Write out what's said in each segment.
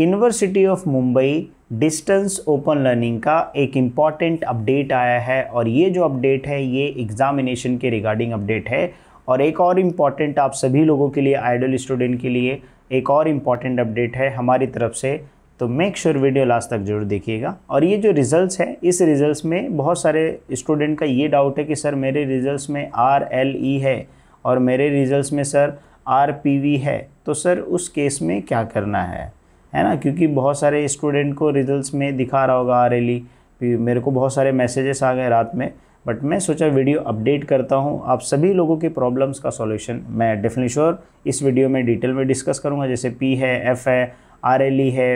University of Mumbai distance open learning का एक important update आया है और ये जो अपडेट है ये एग्ज़ामिनेशन के रिगार्डिंग अपडेट है और एक और इम्पॉर्टेंट आप सभी लोगों के लिए आइडल स्टूडेंट के लिए एक और इम्पॉर्टेंट अपडेट है हमारी तरफ से तो make sure sure video last तक जरूर देखिएगा और ये जो रिज़ल्ट्स है इस रिज़ल्ट्स में बहुत सारे स्टूडेंट का ये डाउट है कि सर मेरे रिज़ल्ट्स में आर एल ई है और मेरे रिज़ल्ट्स में सर आर पी वी है तो सर उस केस में क्या करना है है ना क्योंकि बहुत सारे स्टूडेंट को रिजल्ट्स में दिखा रहा होगा आर एल e। मेरे को बहुत सारे मैसेजेस आ गए रात में बट मैं सोचा वीडियो अपडेट करता हूँ आप सभी लोगों के प्रॉब्लम्स का सॉल्यूशन मैं डेफिनेटली श्योर इस वीडियो में डिटेल में डिस्कस करूँगा जैसे पी है एफ़ है आर एल ई है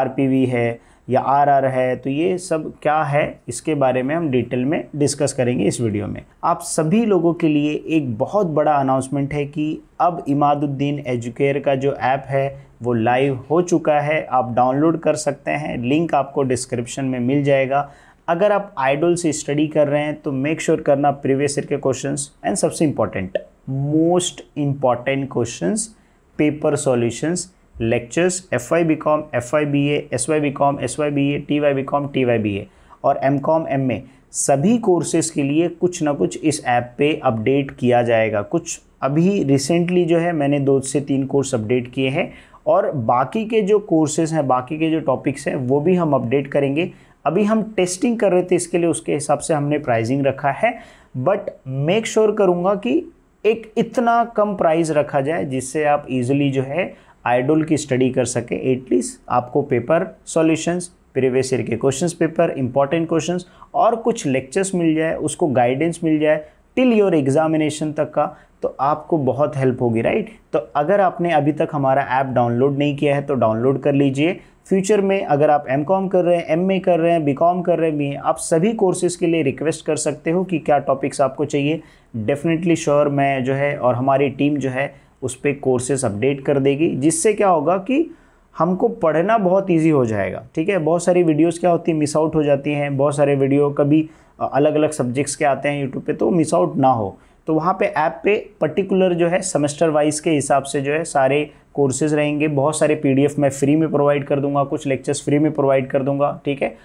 आर पी वी है या आर आर है तो ये सब क्या है इसके बारे में हम डिटेल में डिस्कस करेंगे इस वीडियो में आप सभी लोगों के लिए एक बहुत बड़ा अनाउंसमेंट है कि अब इमादुद्दीन एजुकेयर का जो ऐप है वो लाइव हो चुका है आप डाउनलोड कर सकते हैं लिंक आपको डिस्क्रिप्शन में मिल जाएगा अगर आप आइडल से स्टडी कर रहे हैं तो मेक श्योर sure करना प्रीवियस ईयर के क्वेश्चंस एंड सबसे important most important questions paper solutions lectures F I B com F I B A S Y B com S Y B A T Y B com T Y B A और M com M A सभी courses के लिए कुछ ना कुछ इस app पे update किया जाएगा कुछ अभी रिसेंटली जो है मैंने दो से तीन कोर्स अपडेट किए हैं और बाकी के जो कोर्सेज हैं बाकी के जो टॉपिक्स हैं वो भी हम अपडेट करेंगे अभी हम टेस्टिंग कर रहे थे इसके लिए उसके हिसाब से हमने प्राइजिंग रखा है बट मेक श्योर करूँगा कि एक इतना कम प्राइस रखा जाए जिससे आप इजीली जो है आइडोल की स्टडी कर सके एटलीस्ट आपको पेपर सॉल्यूशंस प्रीवियस ईयर के क्वेश्चंस पेपर इंपॉर्टेंट क्वेश्चंस और कुछ लेक्चर्स मिल जाए उसको गाइडेंस मिल जाए टिल योर एग्जामिनेशन तक का तो आपको बहुत हेल्प होगी राइट तो अगर आपने अभी तक हमारा ऐप डाउनलोड नहीं किया है तो डाउनलोड कर लीजिए फ्यूचर में अगर आप एम कॉम कर रहे हैं एम ए कर रहे हैं बी कॉम कर रहे हैं बी आप सभी कोर्सेज़ के लिए रिक्वेस्ट कर सकते हो कि क्या टॉपिक्स आपको चाहिए डेफिनेटली श्योर sure मैं जो है और हमारी टीम जो है उस पर कोर्सेज अपडेट कर देगी जिससे क्या होगा कि हमको पढ़ना बहुत ईजी हो जाएगा ठीक है बहुत सारी वीडियोज़ क्या होती है मिस आउट हो जाती हैं बहुत सारे वीडियो कभी अलग अलग सब्जेक्ट्स के आते हैं यूट्यूब पर तो मिस आउट ना हो तो वहाँ पे ऐप पे पर्टिकुलर जो है सेमेस्टर वाइज के हिसाब से जो है सारे कोर्सेज रहेंगे बहुत सारे पीडीएफ मैं फ्री में प्रोवाइड कर दूंगा कुछ लेक्चर्स फ्री में प्रोवाइड कर दूंगा ठीक है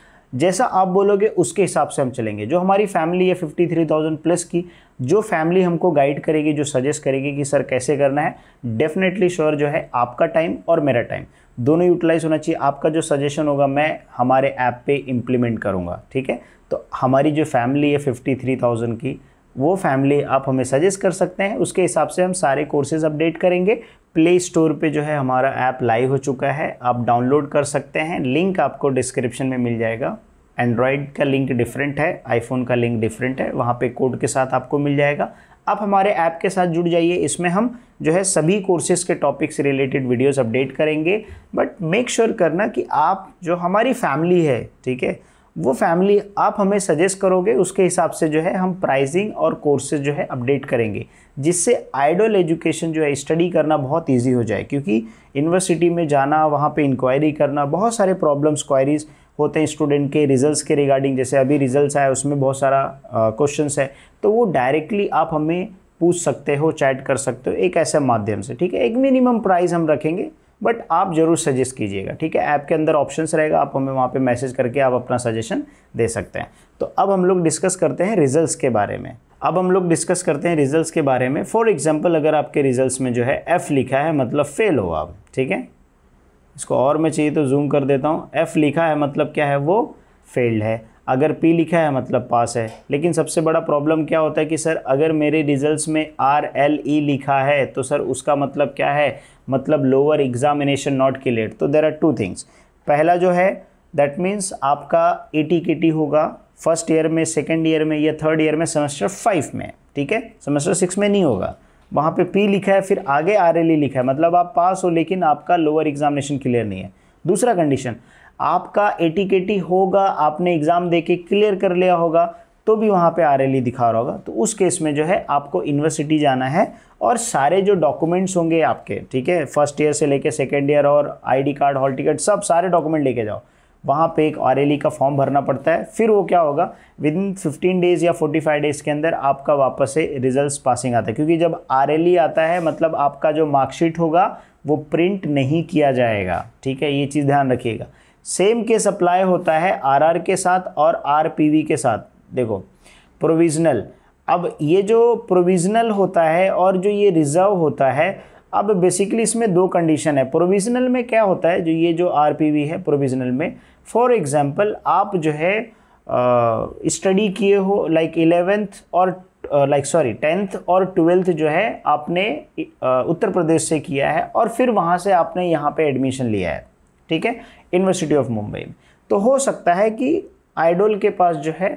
जैसा आप बोलोगे उसके हिसाब से हम चलेंगे जो हमारी फैमिली है फिफ्टी थ्री थाउजेंड प्लस की जो फैमिली हमको गाइड करेगी जो सजेस्ट करेगी कि सर कैसे करना है डेफिनेटली श्योर जो है आपका टाइम और मेरा टाइम दोनों यूटिलाइज होना चाहिए आपका जो सजेशन होगा मैं हमारे ऐप पे इम्प्लीमेंट करूँगा ठीक है तो हमारी जो फैमिली है फिफ्टी थ्री थाउजेंड की वो फैमिली आप हमें सजेस्ट कर सकते हैं उसके हिसाब से हम सारे कोर्सेज अपडेट करेंगे प्ले स्टोर पे जो है हमारा ऐप लाइव हो चुका है आप डाउनलोड कर सकते हैं लिंक आपको डिस्क्रिप्शन में मिल जाएगा एंड्रॉयड का लिंक डिफरेंट है आईफोन का लिंक डिफरेंट है वहाँ पे कोड के साथ आपको मिल जाएगा आप हमारे ऐप के साथ जुड़ जाइए इसमें हम जो है सभी कोर्सेज़ के टॉपिक्स रिलेटेड वीडियोस अपडेट करेंगे बट मेक श्योर करना कि आप जो हमारी फैमिली है ठीक है वो फैमिली आप हमें सजेस्ट करोगे उसके हिसाब से जो है हम प्राइसिंग और कोर्सेज जो है अपडेट करेंगे जिससे आइडल एजुकेशन जो है स्टडी करना बहुत ईजी हो जाए क्योंकि यूनिवर्सिटी में जाना वहाँ पे इंक्वायरी करना बहुत सारे प्रॉब्लम्स क्वायरीज़ होते हैं स्टूडेंट के रिजल्ट्स के रिगार्डिंग जैसे अभी रिजल्ट्स आए उसमें बहुत सारा क्वेश्चन है तो वो डायरेक्टली आप हमें पूछ सकते हो चैट कर सकते हो एक ऐसे माध्यम से ठीक है एक मिनिमम प्राइस हम रखेंगे बट आप ज़रूर सजेस्ट कीजिएगा ठीक है ऐप के अंदर ऑप्शंस रहेगा आप हमें वहाँ पे मैसेज करके आप अपना सजेशन दे सकते हैं तो अब हम लोग डिस्कस करते हैं रिजल्ट्स के बारे में अब हम लोग डिस्कस करते हैं रिजल्ट्स के बारे में फॉर एग्जाम्पल अगर आपके रिजल्ट्स में जो है एफ़ लिखा है मतलब फेल हो आप ठीक है इसको और मैं चाहिए तो जूम कर देता हूँ एफ़ लिखा है मतलब क्या है वो फेल्ड है अगर पी लिखा है मतलब पास है लेकिन सबसे बड़ा प्रॉब्लम क्या होता है कि सर अगर मेरे रिजल्ट्स में आर एल ई लिखा है तो सर उसका मतलब क्या है मतलब लोअर एग्जामिनेशन नॉट क्लियर तो देर आर टू थिंग्स पहला जो है दैट मीन्स आपका ए e टी होगा फर्स्ट ईयर में सेकेंड ईयर में या थर्ड ईयर में सेमेस्टर फाइव में ठीक है सेमेस्टर सिक्स में नहीं होगा वहाँ पे पी लिखा है फिर आगे आर e लिखा है मतलब आप पास हो लेकिन आपका लोअर एग्जामिनेशन क्लियर नहीं है दूसरा कंडीशन आपका टी होगा आपने एग्ज़ाम दे के क्लियर कर लिया होगा तो भी वहाँ पे ई e दिखा रहा होगा तो उस केस में जो है आपको यूनिवर्सिटी जाना है और सारे जो डॉक्यूमेंट्स होंगे आपके ठीक है फर्स्ट ईयर से लेके सेकेंड ईयर और आईडी कार्ड हॉल टिकट सब सारे डॉक्यूमेंट लेके जाओ वहाँ पे एक आर e का फॉर्म भरना पड़ता है फिर वो क्या होगा विद इन फिफ्टीन डेज़ या फोर्टी फाइव डेज़ के अंदर आपका वापस से रिजल्ट पासिंग आता है क्योंकि जब आर e आता है मतलब आपका जो मार्कशीट होगा वो प्रिंट नहीं किया जाएगा ठीक है ये चीज़ ध्यान रखिएगा सेम केस अप्लाई होता है आरआर के साथ और आरपीवी के साथ देखो प्रोविजनल अब ये जो प्रोविजनल होता है और जो ये रिज़र्व होता है अब बेसिकली इसमें दो कंडीशन है प्रोविजनल में क्या होता है जो ये जो आरपीवी है प्रोविजनल में फॉर एग्जांपल आप जो है स्टडी किए हो लाइक इलेवेंथ और लाइक सॉरी टेंथ और ट्वेल्थ जो है आपने uh, उत्तर प्रदेश से किया है और फिर वहाँ से आपने यहाँ पर एडमिशन लिया है ठीक है यूनिवर्सिटी ऑफ मुंबई में तो हो सकता है कि आइडोल के पास जो है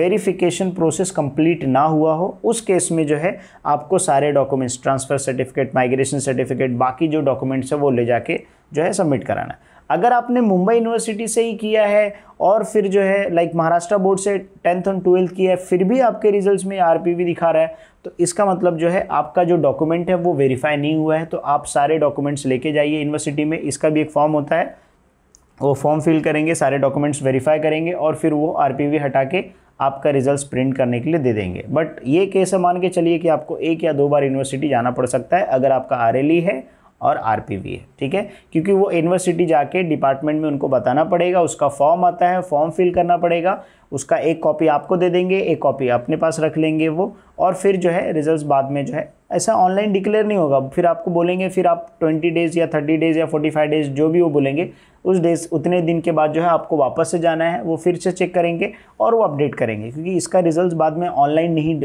वेरिफिकेशन प्रोसेस कंप्लीट ना हुआ हो उस केस में जो है आपको सारे documents transfer certificate migration certificate बाकी जो डॉक्यूमेंट्स है वो ले जाके जो है सबमिट कराना है अगर आपने मुंबई यूनिवर्सिटी से ही किया है और फिर जो है लाइक महाराष्ट्र बोर्ड से टेंथ और ट्वेल्थ किया है फिर भी आपके रिजल्ट्स में आर दिखा रहा है तो इसका मतलब जो है आपका जो डॉक्यूमेंट है वो वेरीफाई नहीं हुआ है तो आप सारे डॉक्यूमेंट्स लेके जाइए यूनिवर्सिटी में इसका भी एक फॉर्म होता है वो फॉर्म फिल करेंगे सारे डॉक्यूमेंट्स वेरीफाई करेंगे और फिर वो आर हटा के आपका रिजल्ट प्रिंट करने के लिए दे देंगे बट ये कैसे मान के चलिए कि आपको एक या दो बार यूनिवर्सिटी जाना पड़ सकता है अगर आपका आर e है और आरपीवी है ठीक है क्योंकि वो यूनिवर्सिटी जाके डिपार्टमेंट में उनको बताना पड़ेगा उसका फॉर्म आता है फॉर्म फिल करना पड़ेगा उसका एक कॉपी आपको दे देंगे एक कॉपी अपने पास रख लेंगे वो और फिर जो है रिजल्ट बाद में जो है ऐसा ऑनलाइन डिक्लेयर नहीं होगा फिर आपको बोलेंगे फिर आप ट्वेंटी डेज़ या थर्टी डेज़ या फोर्टी फाइव डेज़ जो भी वो बोलेंगे उस डेज उतने दिन के बाद जो है आपको वापस से जाना है वो फिर से चेक करेंगे और वो अपडेट करेंगे क्योंकि इसका रिजल्ट बाद में ऑनलाइन नहीं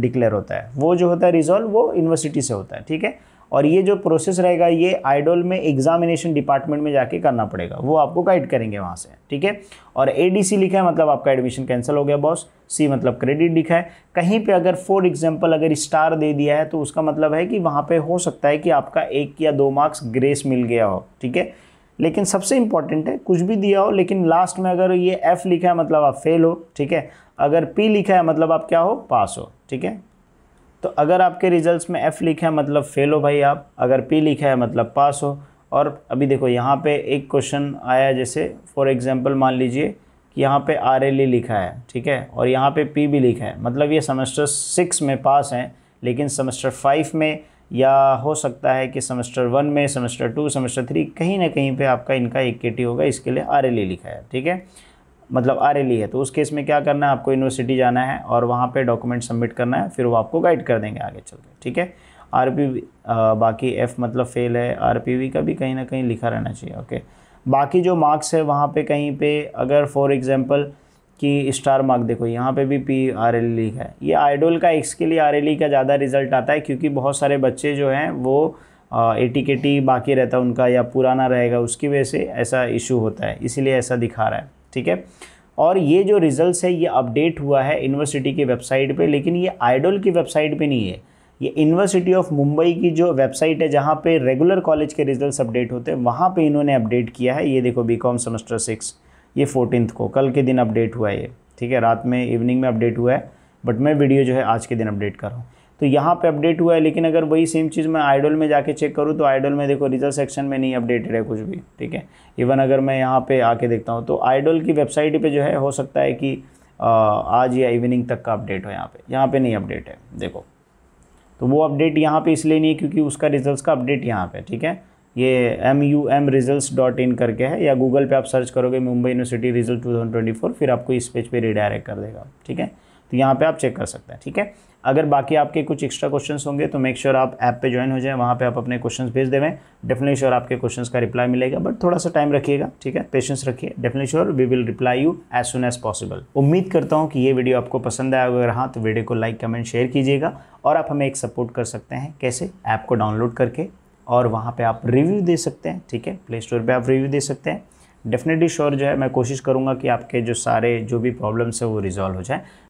डिक्लेयर होता है वो जो होता है रिजल्ट वो यूनिवर्सिटी से होता है ठीक है और ये जो प्रोसेस रहेगा ये आइडोल में एग्जामिनेशन डिपार्टमेंट में जाके करना पड़ेगा वो आपको गाइड करेंगे वहाँ से ठीक है और ए लिखा है मतलब आपका एडमिशन कैंसिल हो गया बॉस सी मतलब क्रेडिट लिखा है कहीं पे अगर फॉर एग्जांपल अगर स्टार दे दिया है तो उसका मतलब है कि वहाँ पे हो सकता है कि आपका एक या दो मार्क्स ग्रेस मिल गया हो ठीक है लेकिन सबसे इंपॉर्टेंट है कुछ भी दिया हो लेकिन लास्ट में अगर ये एफ़ लिखा है मतलब आप फेल हो ठीक है अगर पी लिखा है मतलब आप क्या हो पास हो ठीक है तो अगर आपके रिजल्ट्स में एफ़ लिखा है मतलब फेल हो भाई आप अगर पी लिखा है मतलब पास हो और अभी देखो यहाँ पे एक क्वेश्चन आया जैसे फॉर एग्जांपल मान लीजिए कि यहाँ पे आर एल ई लिखा है ठीक है और यहाँ पे पी भी लिखा है मतलब ये सेमेस्टर सिक्स में पास हैं लेकिन सेमेस्टर फाइव में या हो सकता है कि सेमेस्टर वन में सेमेस्टर टू सेमेस्टर थ्री कहीं ना कहीं पर आपका इनका एक के टी होगा इसके लिए आर एल ई लिखा है ठीक है मतलब आरएलई है तो उस केस में क्या करना है आपको यूनिवर्सिटी जाना है और वहाँ पे डॉक्यूमेंट सबमिट करना है फिर वो आपको गाइड कर देंगे आगे चल के ठीक है आर बाकी एफ़ मतलब फेल है आर का भी कहीं ना कहीं लिखा रहना चाहिए ओके बाकी जो मार्क्स है वहाँ पे कहीं पे अगर फॉर एग्ज़ाम्पल कि स्टार मार्क देखो यहाँ पे भी पी आर एल ई है ये आइडोल का एक्स के लिए आर एल ई का ज़्यादा रिजल्ट आता है क्योंकि बहुत सारे बच्चे जो हैं वो ए टी के टी बाकी रहता है उनका या पुराना रहेगा उसकी वजह से ऐसा इशू होता है इसीलिए ऐसा दिखा रहा है ठीक है और ये जो रिज़ल्ट है ये अपडेट हुआ है यूनिवर्सिटी की वेबसाइट पे लेकिन ये आइडल की वेबसाइट पे नहीं है ये यूनिवर्सिटी ऑफ मुंबई की जो वेबसाइट है जहाँ पे रेगुलर कॉलेज के रिजल्ट्स अपडेट होते हैं वहाँ पे इन्होंने अपडेट किया है ये देखो बी कॉम सेमेस्टर सिक्स ये फोर्टीन को कल के दिन अपडेट हुआ है ये ठीक है रात में इवनिंग में अपडेट हुआ है बट मैं वीडियो जो है आज के दिन अपडेट कर रहा हूँ तो यहाँ पे अपडेट हुआ है लेकिन अगर वही सेम चीज़ मैं आइडल में जाके चेक करूँ तो आइडल में देखो रिजल्ट सेक्शन में नहीं अपडेटेड है कुछ भी ठीक है इवन अगर मैं यहाँ पे आके देखता हूँ तो आइडल की वेबसाइट पे जो है हो सकता है कि आज या इवनिंग तक का अपडेट हो यहाँ पे यहाँ पे नहीं अपडेट है देखो तो वो अपडेट यहाँ पर इसलिए नहीं है क्योंकि उसका रिजल्ट का अपडेट यहाँ पर ठीक है ये M U M result dot in करके है या गूगल पे आप सर्च करोगे Mumbai university result two thousand twenty four फिर आपको इस पेज पे रिडायरेक्ट कर देगा ठीक है तो यहाँ पे आप चेक कर सकते हैं ठीक है अगर बाकी आपके कुछ एक्स्ट्रा क्वेश्चन होंगे तो मेक श्योर sure आप ऐप पे ज्वाइन हो जाएं वहाँ पे आप अपने क्वेश्चंस भेज देवें डेफिनेटली श्योर आपके क्वेश्चंस का रिप्लाई मिलेगा बट थोड़ा सा टाइम रखिएगा ठीक है पेशेंस रखिए definitely sure we will reply you as soon as possible उम्मीद करता हूँ कि ये वीडियो आपको पसंद आया अगर हाँ तो वीडियो को लाइक कमेंट शेयर कीजिएगा और आप हमें एक सपोर्ट कर सकते हैं कैसे ऐप को डाउनलोड करके और वहाँ पर आप रिव्यू दे सकते हैं ठीक है प्ले स्टोर पर आप रिव्यू दे सकते हैं डेफिनेटली श्योर जो है मैं कोशिश करूँगा कि आपके जो सारे जो भी प्रॉब्लम्स है वो रिजॉल्व हो जाए